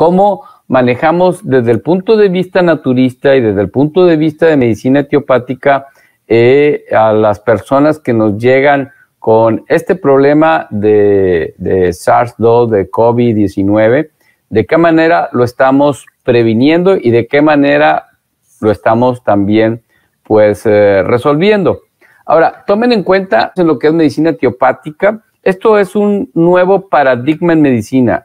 cómo manejamos desde el punto de vista naturista y desde el punto de vista de medicina etiopática eh, a las personas que nos llegan con este problema de, de SARS-2, de COVID-19, de qué manera lo estamos previniendo y de qué manera lo estamos también pues eh, resolviendo. Ahora, tomen en cuenta en lo que es medicina teopática, esto es un nuevo paradigma en medicina.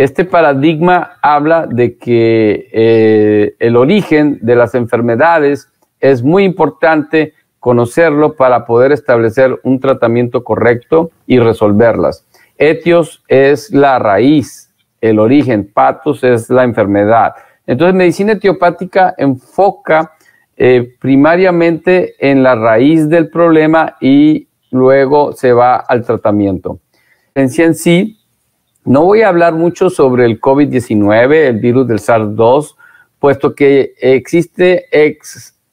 Este paradigma habla de que eh, el origen de las enfermedades es muy importante conocerlo para poder establecer un tratamiento correcto y resolverlas. Etios es la raíz, el origen, patos es la enfermedad. Entonces, medicina etiopática enfoca eh, primariamente en la raíz del problema y luego se va al tratamiento. En en sí, no voy a hablar mucho sobre el COVID-19, el virus del SARS-2, puesto que existe,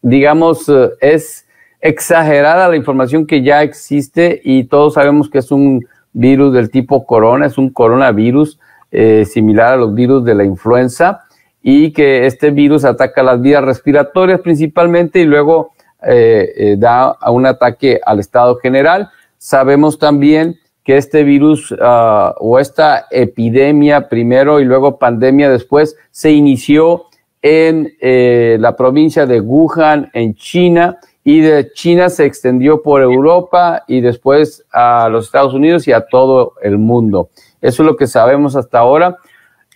digamos, eh, es exagerada la información que ya existe y todos sabemos que es un virus del tipo corona, es un coronavirus eh, similar a los virus de la influenza y que este virus ataca las vías respiratorias principalmente y luego eh, da a da un ataque al estado general. Sabemos también que este virus ah, o esta epidemia primero y luego pandemia después se inició en eh, la provincia de Wuhan, en China, y de China se extendió por Europa y después a los Estados Unidos y a todo el mundo. Eso es lo que sabemos hasta ahora.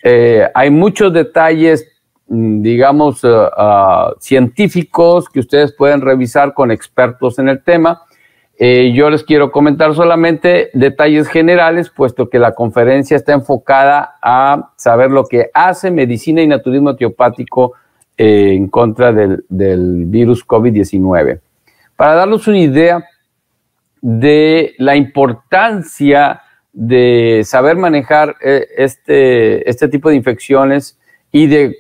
Eh, hay muchos detalles, mm, digamos, eh, ah, científicos que ustedes pueden revisar con expertos en el tema, eh, yo les quiero comentar solamente detalles generales, puesto que la conferencia está enfocada a saber lo que hace medicina y naturismo teopático eh, en contra del, virus COVID-19. Para darles una idea de la importancia de saber manejar eh, este, este tipo de infecciones y de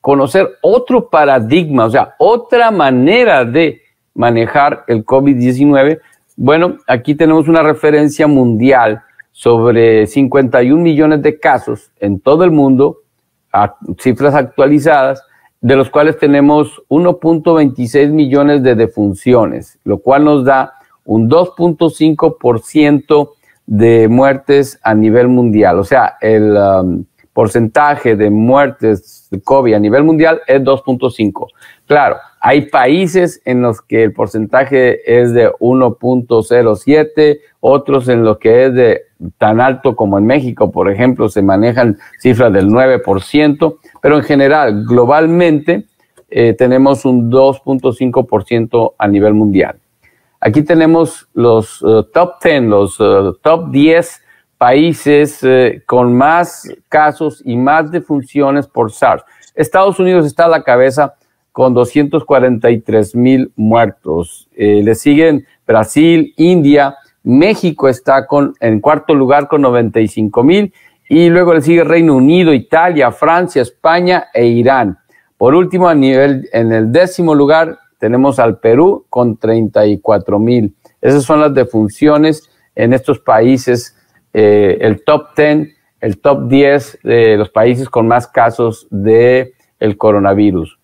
conocer otro paradigma, o sea, otra manera de manejar el COVID-19, bueno, aquí tenemos una referencia mundial sobre 51 millones de casos en todo el mundo, cifras actualizadas, de los cuales tenemos 1.26 millones de defunciones, lo cual nos da un 2.5% de muertes a nivel mundial. O sea, el, um, porcentaje de muertes de COVID a nivel mundial es 2.5. Claro, hay países en los que el porcentaje es de 1.07, otros en los que es de tan alto como en México, por ejemplo, se manejan cifras del 9%, pero en general, globalmente, eh, tenemos un 2.5% a nivel mundial. Aquí tenemos los eh, top 10, los eh, top 10 países eh, con más casos y más defunciones por SARS. Estados Unidos está a la cabeza con 243 mil muertos. Eh, le siguen Brasil, India, México está con, en cuarto lugar con 95 mil y luego le sigue Reino Unido, Italia, Francia, España e Irán. Por último, a nivel, en el décimo lugar tenemos al Perú con 34 mil. Esas son las defunciones en estos países eh, el top 10, el top 10 de los países con más casos de el coronavirus.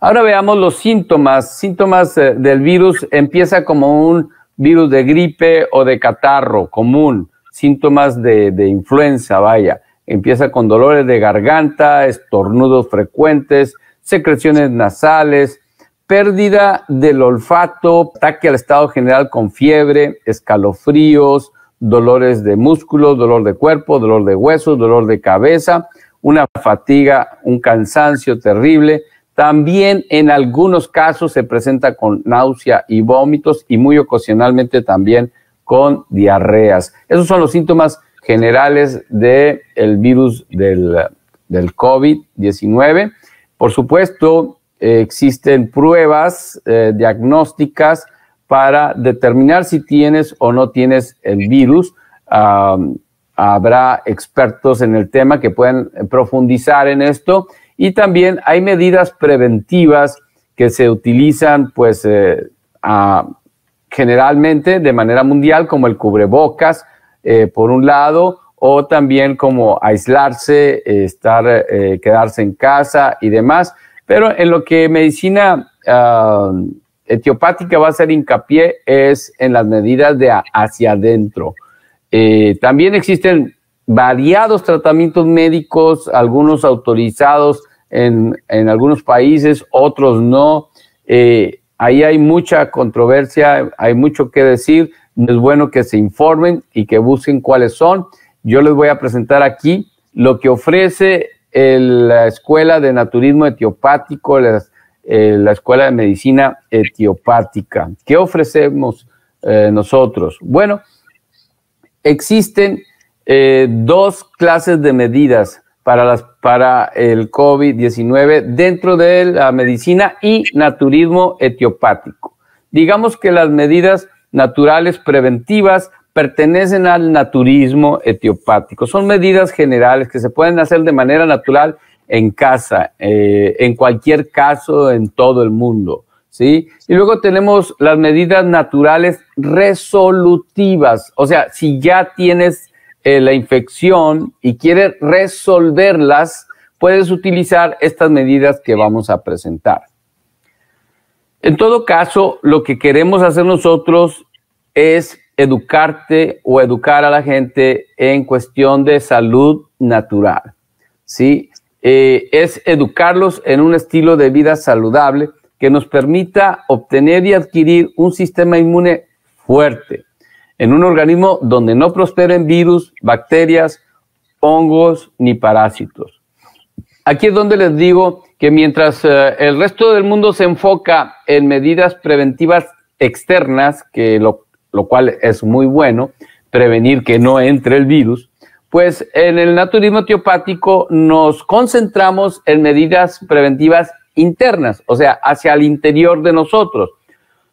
Ahora veamos los síntomas. Síntomas eh, del virus empieza como un virus de gripe o de catarro común, síntomas de, de influenza, vaya. Empieza con dolores de garganta, estornudos frecuentes, secreciones nasales, pérdida del olfato, ataque al estado general con fiebre, escalofríos, dolores de músculos, dolor de cuerpo, dolor de huesos, dolor de cabeza, una fatiga, un cansancio terrible. También en algunos casos se presenta con náusea y vómitos y muy ocasionalmente también con diarreas. Esos son los síntomas generales del virus del, COVID-19. Por supuesto, existen pruebas eh, diagnósticas para determinar si tienes o no tienes el virus. habrá expertos en el tema que pueden profundizar en esto y también hay medidas preventivas que se utilizan pues eh, generalmente de manera mundial como el cubrebocas eh, por un lado o también como aislarse, estar, eh, quedarse en casa y demás. Pero en lo que medicina Etiopática va a ser hincapié es en las medidas de hacia adentro. Eh, también existen variados tratamientos médicos, algunos autorizados en, algunos países, otros no. Eh, ahí hay mucha controversia, hay mucho que decir. Es bueno que se informen y que busquen cuáles son. Yo les voy a presentar aquí lo que ofrece el, la Escuela de Naturismo Etiopático, las, eh, la Escuela de Medicina Etiopática. ¿Qué ofrecemos eh, nosotros? Bueno, existen eh, dos clases de medidas para, las, para el COVID-19 dentro de la medicina y naturismo etiopático. Digamos que las medidas naturales preventivas pertenecen al naturismo etiopático. Son medidas generales que se pueden hacer de manera natural en casa, eh, en cualquier caso en todo el mundo. ¿sí? Y luego tenemos las medidas naturales resolutivas, o sea, si ya tienes eh, la infección y quieres resolverlas, puedes utilizar estas medidas que vamos a presentar. En todo caso, lo que queremos hacer nosotros es educarte o educar a la gente en cuestión de salud natural. ¿sí? Eh, es educarlos en un estilo de vida saludable que nos permita obtener y adquirir un sistema inmune fuerte en un organismo donde no prosperen virus, bacterias, hongos ni parásitos. Aquí es donde les digo que mientras eh, el resto del mundo se enfoca en medidas preventivas externas, que lo cual es muy bueno, prevenir que no entre el virus, pues en el naturismo teopático nos concentramos en medidas preventivas internas, o sea, hacia el interior de nosotros.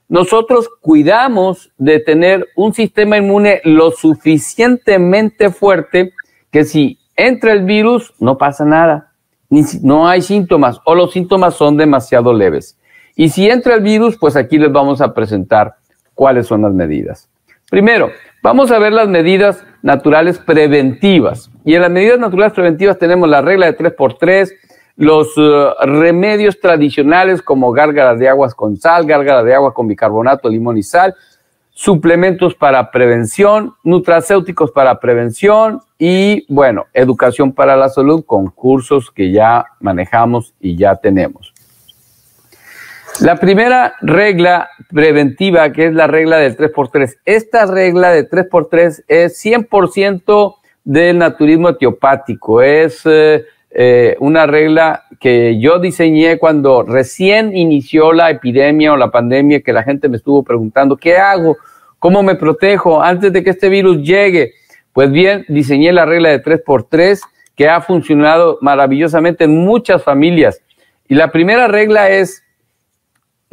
Nosotros cuidamos de tener un sistema inmune lo suficientemente fuerte que si entra el virus no pasa nada, no hay síntomas o los síntomas son demasiado leves. Y si entra el virus, pues aquí les vamos a presentar cuáles son las medidas. Primero, vamos a ver las medidas naturales preventivas. Y en las medidas naturales preventivas tenemos la regla de 3x3, los eh, remedios tradicionales como gárgaras de aguas con sal, gárgaras de agua con bicarbonato, limón y sal, suplementos para prevención, nutracéuticos para prevención y, bueno, educación para la salud con cursos que ya manejamos y ya tenemos. La primera regla preventiva, que es la regla del 3x3. Esta regla de 3x3 es 100% del naturismo etiopático. Es eh, eh, una regla que yo diseñé cuando recién inició la epidemia o la pandemia, que la gente me estuvo preguntando, ¿qué hago? ¿Cómo me protejo antes de que este virus llegue? Pues bien, diseñé la regla de 3x3 que ha funcionado maravillosamente en muchas familias. Y la primera regla es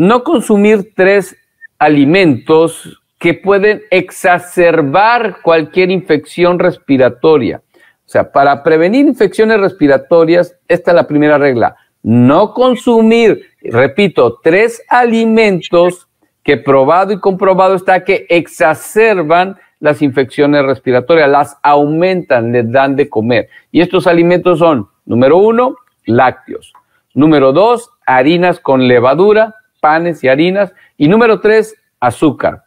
no consumir tres alimentos que pueden exacerbar cualquier infección respiratoria. O sea, para prevenir infecciones respiratorias, esta es la primera regla. No consumir, repito, tres alimentos que probado y comprobado está que exacerban las infecciones respiratorias, las aumentan, les dan de comer. Y estos alimentos son, número uno, lácteos. Número dos, harinas con levadura panes y harinas. Y número tres, azúcar.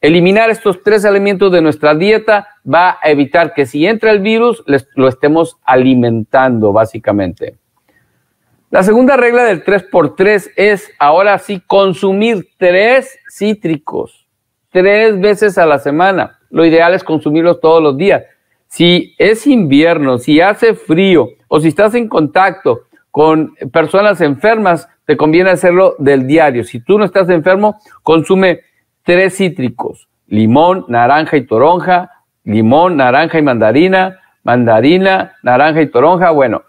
Eliminar estos tres alimentos de nuestra dieta va a evitar que si entra el virus lo estemos alimentando básicamente. La segunda regla del 3x3 es ahora sí consumir tres cítricos tres veces a la semana. Lo ideal es consumirlos todos los días. Si es invierno, si hace frío o si estás en contacto con personas enfermas, te conviene hacerlo del diario. Si tú no estás enfermo, consume tres cítricos, limón, naranja y toronja, limón, naranja y mandarina, mandarina, naranja y toronja. Bueno,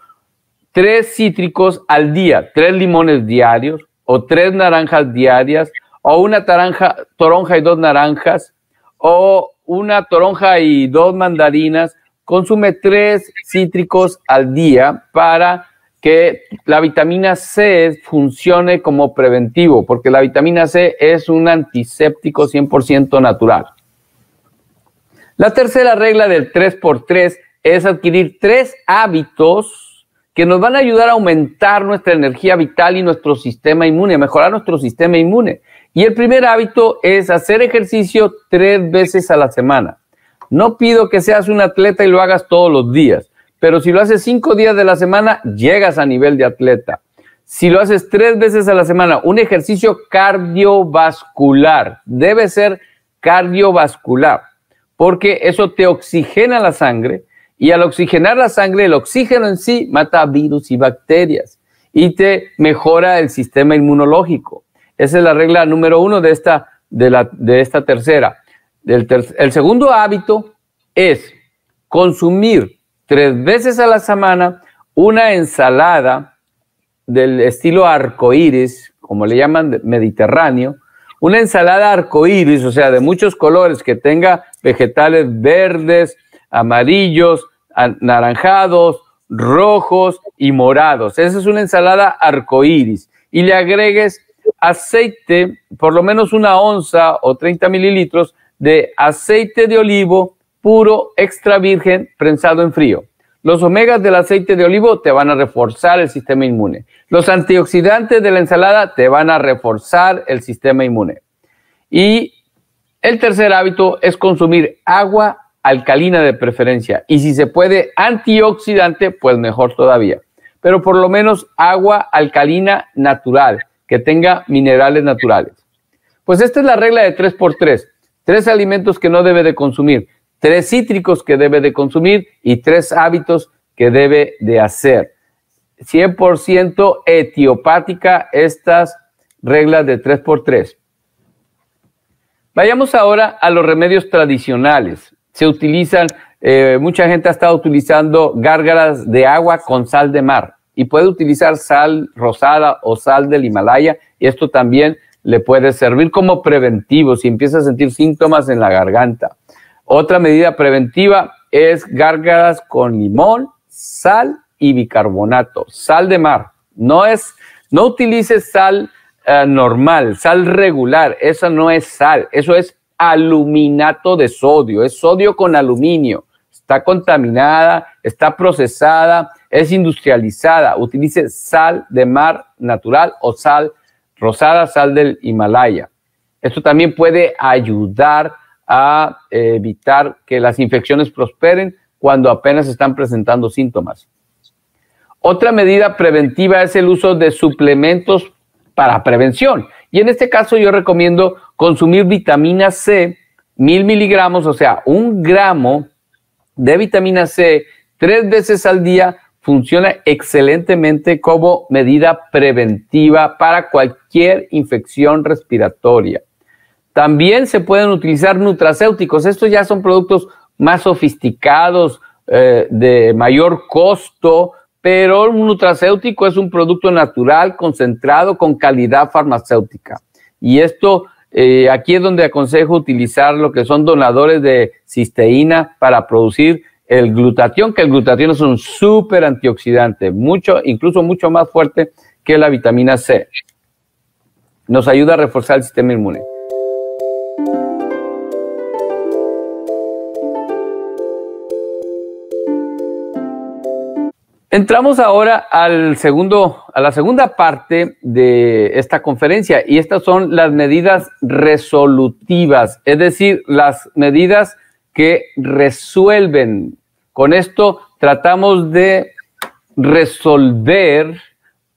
tres cítricos al día, tres limones diarios o tres naranjas diarias o una taranja, toronja y dos naranjas o una toronja y dos mandarinas. Consume tres cítricos al día para que la vitamina C funcione como preventivo, porque la vitamina C es un antiséptico 100% natural. La tercera regla del 3x3 es adquirir tres hábitos que nos van a ayudar a aumentar nuestra energía vital y nuestro sistema inmune, a mejorar nuestro sistema inmune. Y el primer hábito es hacer ejercicio tres veces a la semana. No pido que seas un atleta y lo hagas todos los días pero si lo haces cinco días de la semana, llegas a nivel de atleta. Si lo haces tres veces a la semana, un ejercicio cardiovascular, debe ser cardiovascular, porque eso te oxigena la sangre y al oxigenar la sangre, el oxígeno en sí mata virus y bacterias y te mejora el sistema inmunológico. Esa es la regla número uno de esta, esta tercera. el segundo hábito es consumir tres veces a la semana una ensalada del estilo arcoíris, como le llaman mediterráneo, una ensalada arcoíris, o sea, de muchos colores, que tenga vegetales verdes, amarillos, anaranjados, rojos y morados. Esa es una ensalada arcoíris. Y le agregues aceite, por lo menos una onza o 30 mililitros de aceite de olivo puro extra virgen prensado en frío. Los omegas del aceite de olivo te van a reforzar el sistema inmune. Los antioxidantes de la ensalada te van a reforzar el sistema inmune. Y el tercer hábito es consumir agua alcalina de preferencia. Y si se puede antioxidante, pues mejor todavía. Pero por lo menos agua alcalina natural, que tenga minerales naturales. Pues esta es la regla de 3x3. Tres alimentos que no debe de consumir tres cítricos que debe de consumir y tres hábitos que debe de hacer. 100% etiopática estas reglas de 3x3. Vayamos ahora a los remedios tradicionales. Se utilizan, eh, mucha gente ha estado utilizando gárgaras de agua con sal de mar y puede utilizar sal rosada o sal del Himalaya y esto también le puede servir como preventivo si empieza a sentir síntomas en la garganta. Otra medida preventiva es gárgaras con limón, sal y bicarbonato, sal de mar. No es, no utilices sal eh, normal, sal regular. Eso no es sal, eso es aluminato de sodio, es sodio con aluminio. Está contaminada, está procesada, es industrializada. Utilice sal de mar natural o sal rosada, sal del Himalaya. Esto también puede ayudar a eh, evitar que las infecciones prosperen cuando apenas están presentando síntomas. Otra medida preventiva es el uso de suplementos para prevención. Y en este caso yo recomiendo consumir vitamina C, mil miligramos, o sea, un gramo de vitamina C tres veces al día funciona excelentemente como medida preventiva para cualquier infección respiratoria. También se pueden utilizar nutracéuticos. Estos ya son productos más sofisticados, eh, de mayor costo, pero un nutracéutico es un producto natural, concentrado, con calidad farmacéutica. Y esto, eh, aquí es donde aconsejo utilizar lo que son donadores de cisteína para producir el glutatión, que el glutatión es un súper antioxidante, mucho, incluso mucho más fuerte que la vitamina C. Nos ayuda a reforzar el sistema inmune. Entramos ahora al segundo, a la segunda parte de esta conferencia y estas son las medidas resolutivas, es decir, las medidas que resuelven. Con esto tratamos de resolver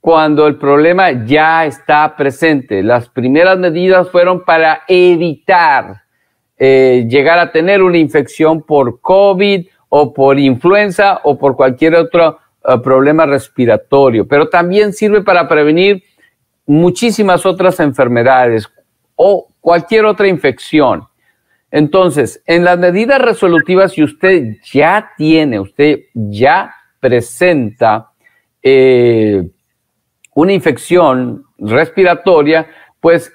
cuando el problema ya está presente. Las primeras medidas fueron para evitar eh, llegar a tener una infección por COVID o por influenza o por cualquier otro eh, problema respiratorio, pero también sirve para prevenir muchísimas otras enfermedades o cualquier otra infección. Entonces, en las medidas resolutivas, si usted ya tiene, usted ya presenta eh, una infección respiratoria, pues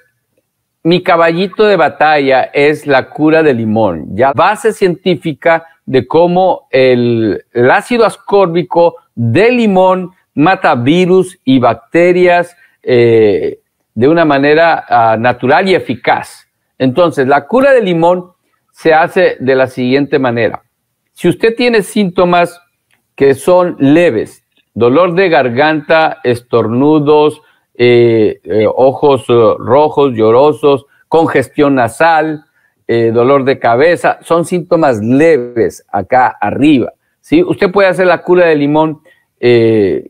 mi caballito de batalla es la cura de limón, ya base científica de cómo el ácido ascórbico de limón mata virus y bacterias eh, de una manera ah, natural y eficaz. Entonces, la cura de limón se hace de la siguiente manera. Si usted tiene síntomas que son leves, dolor de garganta, estornudos, eh, eh, ojos rojos, llorosos, congestión nasal, dolor de cabeza, son síntomas leves acá arriba. Si Usted puede hacer la cura de limón eh,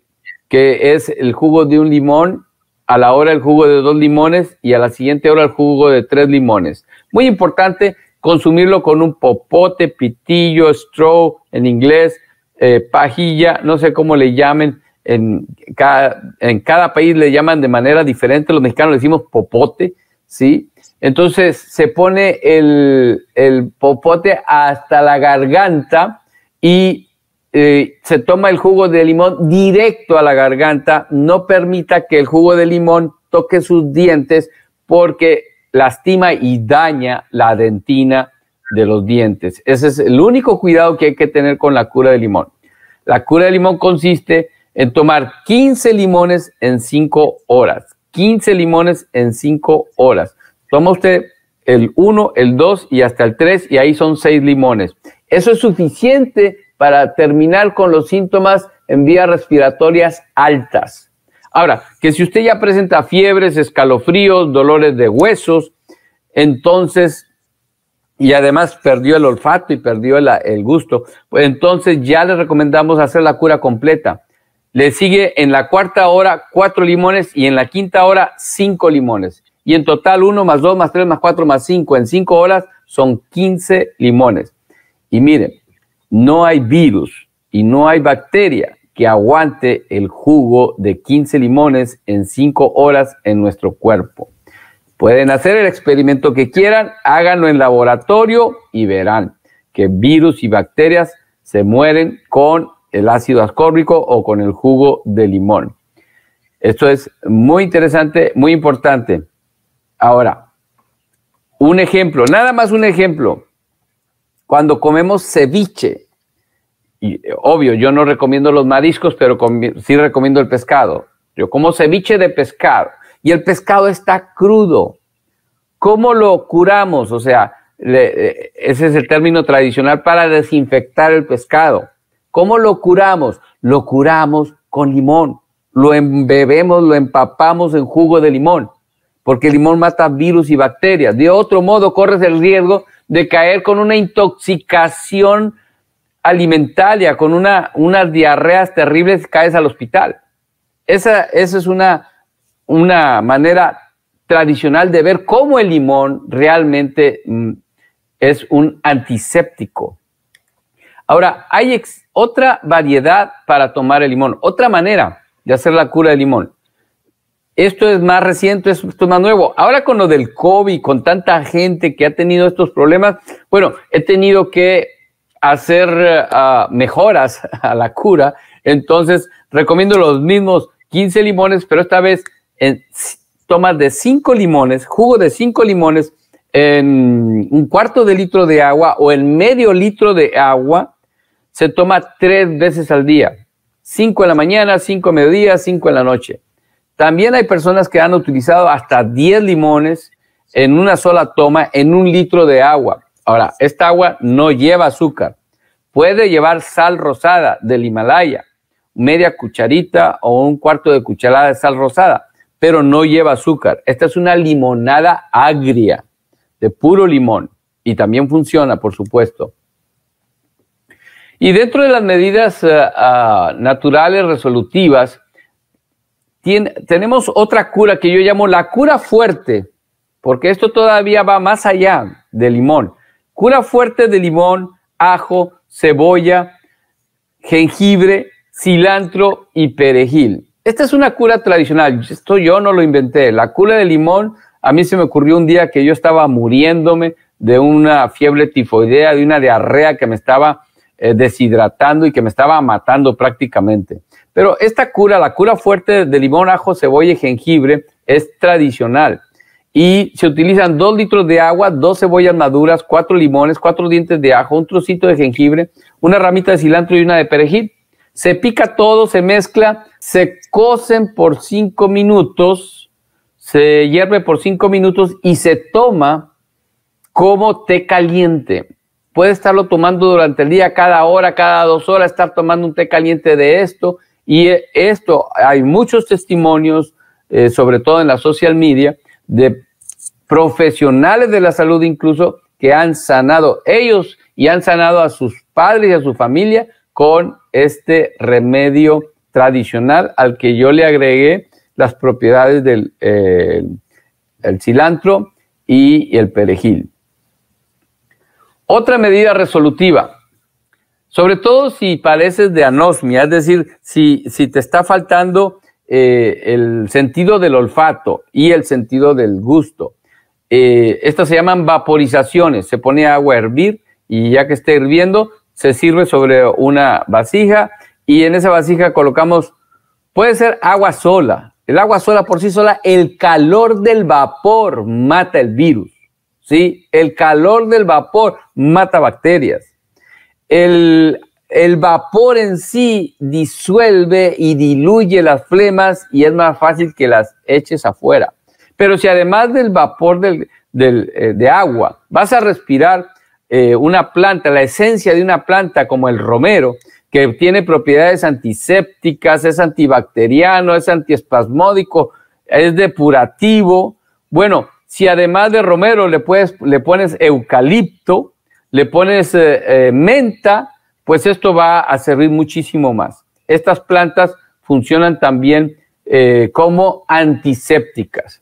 que es el jugo de un limón, a la hora el jugo de dos limones y a la siguiente hora el jugo de tres limones. Muy importante consumirlo con un popote, pitillo, straw en inglés, eh, pajilla, no sé cómo le llamen. En cada, en cada país le llaman de manera diferente, los mexicanos le decimos popote, ¿sí? Entonces se pone el popote hasta la garganta y eh, se toma el jugo de limón directo a la garganta, no permita que el jugo de limón toque sus dientes porque lastima y daña la dentina de los dientes. Ese es el único cuidado que hay que tener con la cura de limón. La cura de limón consiste en tomar 15 limones en 5 horas. 15 limones en 5 horas. Toma usted el 1, el 2 y hasta el 3 y ahí son 6 limones. Eso es suficiente para terminar con los síntomas en vías respiratorias altas. Ahora, que si usted ya presenta fiebres, escalofríos, dolores de huesos, entonces, y además perdió el olfato y perdió el, gusto, pues entonces ya le recomendamos hacer la cura completa. Le sigue en la cuarta hora cuatro limones y en la quinta hora cinco limones. Y en total uno más dos más tres más cuatro más cinco. En cinco horas son 15 limones. Y miren, no hay virus y no hay bacteria que aguante el jugo de 15 limones en 5 horas en nuestro cuerpo. Pueden hacer el experimento que quieran, háganlo en laboratorio y verán que virus y bacterias se mueren con el ácido ascórbico o con el jugo de limón. Esto es muy interesante, muy importante. Ahora, un ejemplo, nada más un ejemplo. Cuando comemos ceviche, y, obvio, yo no recomiendo los mariscos, pero sí recomiendo el pescado. Yo como ceviche de pescado y el pescado está crudo. ¿Cómo lo curamos? O sea, eh, ese es el término tradicional para desinfectar el pescado. ¿Cómo lo curamos? Lo curamos con limón. Lo embebemos, lo empapamos en jugo de limón, porque el limón mata virus y bacterias. De otro modo, corres el riesgo de caer con una intoxicación alimentaria, con una, unas diarreas terribles, caes al hospital. Esa, es una, una manera tradicional de ver cómo el limón realmente mm, es un antiséptico. Ahora, hay otra variedad para tomar el limón, otra manera de hacer la cura del limón. Esto es más reciente, esto es más nuevo. Ahora con lo del COVID, con tanta gente que ha tenido estos problemas, bueno, he tenido que hacer ah, mejoras a la cura. Entonces, recomiendo los mismos 15 limones, pero esta vez en tomas de 5 limones, jugo de 5 limones en un cuarto de litro de agua o en medio litro de agua, se toma tres veces al día. 5 en la mañana, 5 a mediodía, 5 en la noche. También hay personas que han utilizado hasta 10 limones en una sola toma en un litro de agua. Ahora, esta agua no lleva azúcar. Puede llevar sal rosada del Himalaya, media cucharita o un cuarto de cucharada de sal rosada, pero no lleva azúcar. Esta es una limonada agria de puro limón y también funciona, por supuesto. Y dentro de las medidas eh, ah, naturales resolutivas, tenemos otra cura que yo llamo la cura fuerte, porque esto todavía va más allá de limón. Cura fuerte de limón, ajo, cebolla, jengibre, cilantro y perejil. Esta es una cura tradicional, esto yo no lo inventé. La cura de limón a mí se me ocurrió un día que yo estaba muriéndome de una fiebre tifoidea, de una diarrea que me estaba eh, deshidratando y que me estaba matando prácticamente. Pero esta cura, la cura fuerte de limón, ajo, cebolla y jengibre, es tradicional. Y se utilizan dos litros de agua, dos cebollas maduras, cuatro limones, cuatro dientes de ajo, un trocito de jengibre, una ramita de cilantro y una de perejil. Se pica todo, se mezcla, se cocen por cinco minutos, se hierve por cinco minutos y se toma como té caliente. Puede estarlo tomando durante el día, cada hora, cada dos horas, estar tomando un té caliente de esto y eh, esto, hay muchos testimonios, eh, sobre todo en la social media, de profesionales de la salud incluso que han sanado ellos y han sanado a sus padres y a su familia con este remedio tradicional al que yo le agregué las propiedades del eh, cilantro y el perejil. Otra medida resolutiva, sobre todo si padeces de anosmia, es decir, si, si te está faltando eh, el sentido del olfato y el sentido del gusto. Eh, estas se llaman vaporizaciones. Se pone agua a hervir y ya que esté hirviendo, se sirve sobre una vasija y en esa vasija colocamos, puede ser agua sola. El agua sola por sí sola, el calor del vapor mata el virus. ¿sí? El calor del vapor mata bacterias el, el vapor en sí disuelve y diluye las flemas y es más fácil que las eches afuera. Pero si además del vapor del, del, eh, de agua vas a respirar eh, una planta, la esencia de una planta como el romero, que tiene propiedades antisépticas, es antibacteriano, es antiespasmódico, es depurativo. Bueno, si además de romero le, puedes, le pones eucalipto, le pones eh, eh, menta, pues esto va a servir muchísimo más. Estas plantas funcionan también eh, como antisépticas.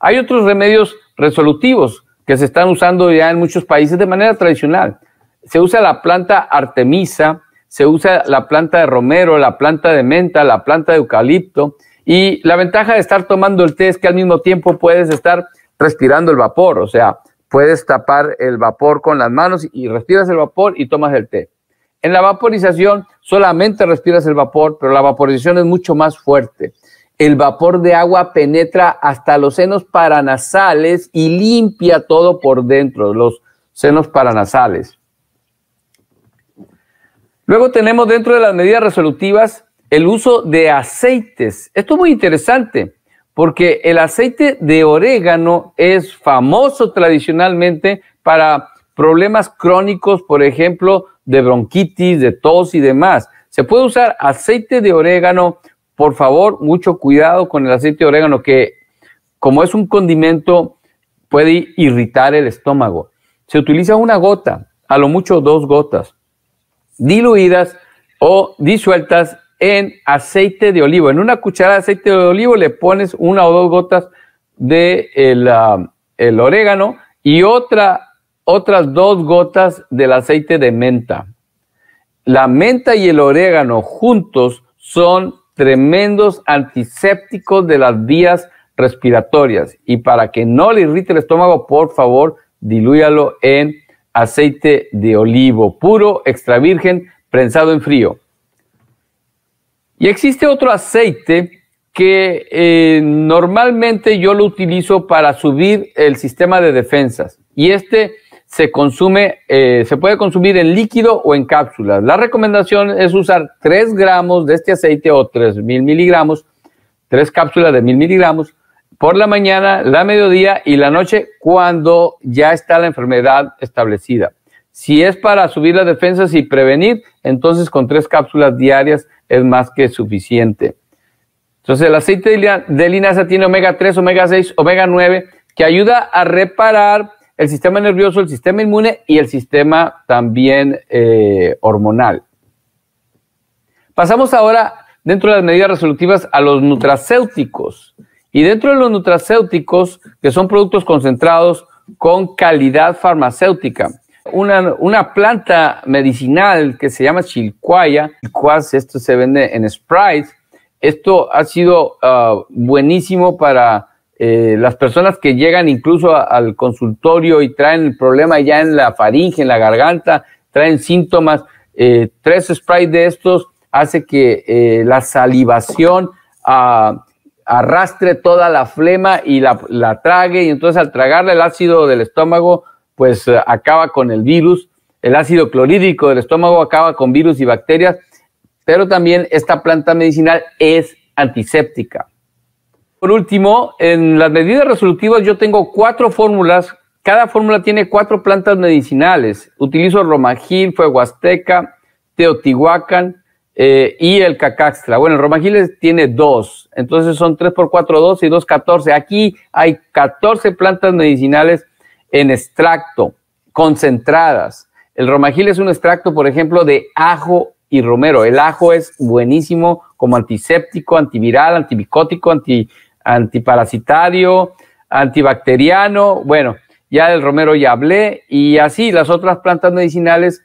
Hay otros remedios resolutivos que se están usando ya en muchos países de manera tradicional. Se usa la planta artemisa, se usa la planta de romero, la planta de menta, la planta de eucalipto. Y la ventaja de estar tomando el té es que al mismo tiempo puedes estar respirando el vapor, o sea, puedes tapar el vapor con las manos y respiras el vapor y tomas el té. En la vaporización solamente respiras el vapor, pero la vaporización es mucho más fuerte. El vapor de agua penetra hasta los senos paranasales y limpia todo por dentro, los senos paranasales. Luego tenemos dentro de las medidas resolutivas el uso de aceites. Esto es muy interesante porque el aceite de orégano es famoso tradicionalmente para problemas crónicos, por ejemplo, de bronquitis, de tos y demás. Se puede usar aceite de orégano, por favor, mucho cuidado con el aceite de orégano, que como es un condimento puede irritar el estómago. Se utiliza una gota, a lo mucho dos gotas, diluidas o disueltas en aceite de olivo. En una cucharada de aceite de olivo le pones una o dos gotas de el, ah, el orégano y otra, otras dos gotas del aceite de menta. La menta y el orégano juntos son tremendos antisépticos de las vías respiratorias. Y para que no le irrite el estómago, por favor, dilúyalo en aceite de olivo puro, extra virgen, prensado en frío. Y existe otro aceite que eh, normalmente yo lo utilizo para subir el sistema de defensas. Y este se consume, eh, se puede consumir en líquido o en cápsulas. La recomendación es usar 3 gramos de este aceite o tres mil miligramos, tres cápsulas de mil miligramos por la mañana, la mediodía y la noche cuando ya está la enfermedad establecida. Si es para subir las defensas y prevenir, entonces con tres cápsulas diarias es más que suficiente. Entonces el aceite de linaza tiene omega 3, omega 6, omega 9, que ayuda a reparar el sistema nervioso, el sistema inmune y el sistema también eh, hormonal. Pasamos ahora dentro de las medidas resolutivas a los nutracéuticos. Y dentro de los nutracéuticos, que son productos concentrados con calidad farmacéutica, una, planta medicinal que se llama chilcuaya. Chilcuas, esto se vende en Sprite. Esto ha sido ah, buenísimo para eh, las personas que llegan incluso al consultorio y traen el problema ya en la faringe, en la garganta, traen síntomas. Eh, tres Sprite de estos hace que eh, la salivación ah, arrastre toda la flema y la, la, trague, y entonces al tragarle el ácido del estómago pues eh, acaba con el virus, el ácido clorhídrico del estómago acaba con virus y bacterias, pero también esta planta medicinal es antiséptica. Por último, en las medidas resolutivas yo tengo cuatro fórmulas. Cada fórmula tiene cuatro plantas medicinales. Utilizo romagil, fuego azteca, teotihuacán eh, y el cacaxtra. Bueno, el romagil tiene dos. Entonces son tres por cuatro, dos y 2, catorce. Aquí hay 14 plantas medicinales en extracto, concentradas. El romajil es un extracto, por ejemplo, de ajo y romero. El ajo es buenísimo como antiséptico, antiviral, antibicótico, antiparasitario, antibacteriano. Bueno, ya del romero ya hablé. Y así las otras plantas medicinales,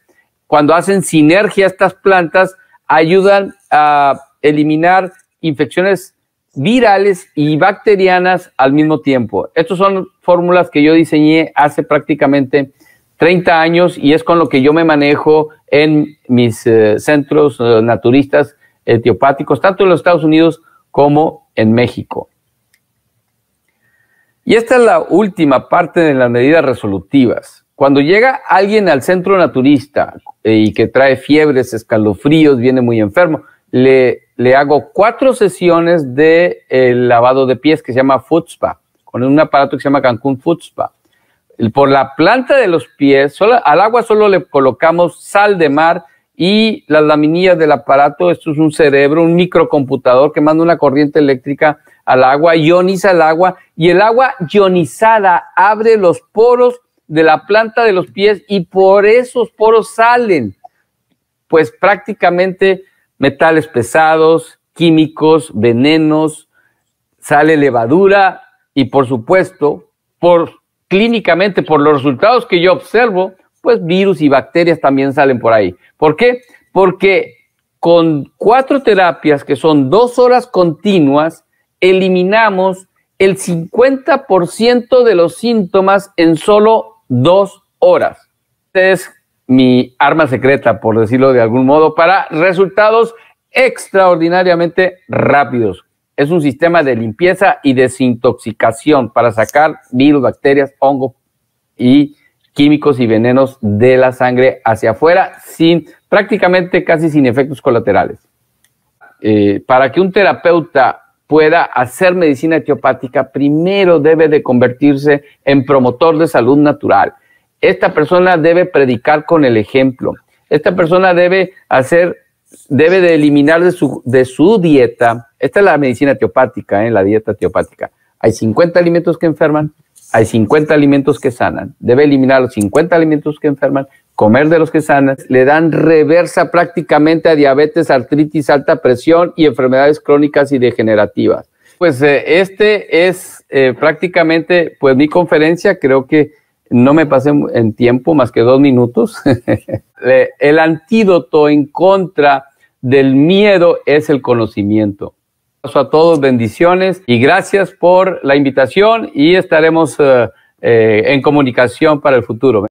cuando hacen sinergia estas plantas, ayudan a eliminar infecciones virales y bacterianas al mismo tiempo. Estas son fórmulas que yo diseñé hace prácticamente 30 años y es con lo que yo me manejo en mis eh, centros eh, naturistas etiopáticos, tanto en los Estados Unidos como en México. Y esta es la última parte de las medidas resolutivas. Cuando llega alguien al centro naturista eh, y que trae fiebres, escalofríos, viene muy enfermo, le le hago cuatro sesiones de eh, lavado de pies que se llama Futspa, con un aparato que se llama Cancún Futspa. Por la planta de los pies, al agua solo le colocamos sal de mar y las laminillas del aparato. Esto es un cerebro, un microcomputador que manda una corriente eléctrica al agua, ioniza el agua y el agua ionizada abre los poros de la planta de los pies y por esos poros salen, pues prácticamente metales pesados, químicos, venenos, sale levadura y por supuesto, por clínicamente por los resultados que yo observo, pues virus y bacterias también salen por ahí. ¿Por qué? Porque con cuatro terapias que son dos horas continuas, eliminamos el 50% de los síntomas en solo dos horas. Ustedes mi arma secreta, por decirlo de algún modo, para resultados extraordinariamente rápidos. Es un sistema de limpieza y desintoxicación para sacar virus, bacterias, hongos y químicos y venenos de la sangre hacia afuera, sin prácticamente casi sin efectos colaterales. Eh, para que un terapeuta pueda hacer medicina etiopática, primero debe de convertirse en promotor de salud natural esta persona debe predicar con el ejemplo. Esta persona debe hacer, debe de eliminar de su, dieta. Esta es la medicina teopática, ¿eh? la dieta teopática. Hay 50 alimentos que enferman, hay 50 alimentos que sanan. Debe eliminar los 50 alimentos que enferman, comer de los que sanan. Le dan reversa prácticamente a diabetes, artritis, alta presión y enfermedades crónicas y degenerativas. Pues eh, este es eh, prácticamente pues mi conferencia. Creo que no me pasé en tiempo más que dos minutos. el antídoto en contra del miedo es el conocimiento. Paso a todos, bendiciones y gracias por la invitación y estaremos eh, eh, en comunicación para el futuro.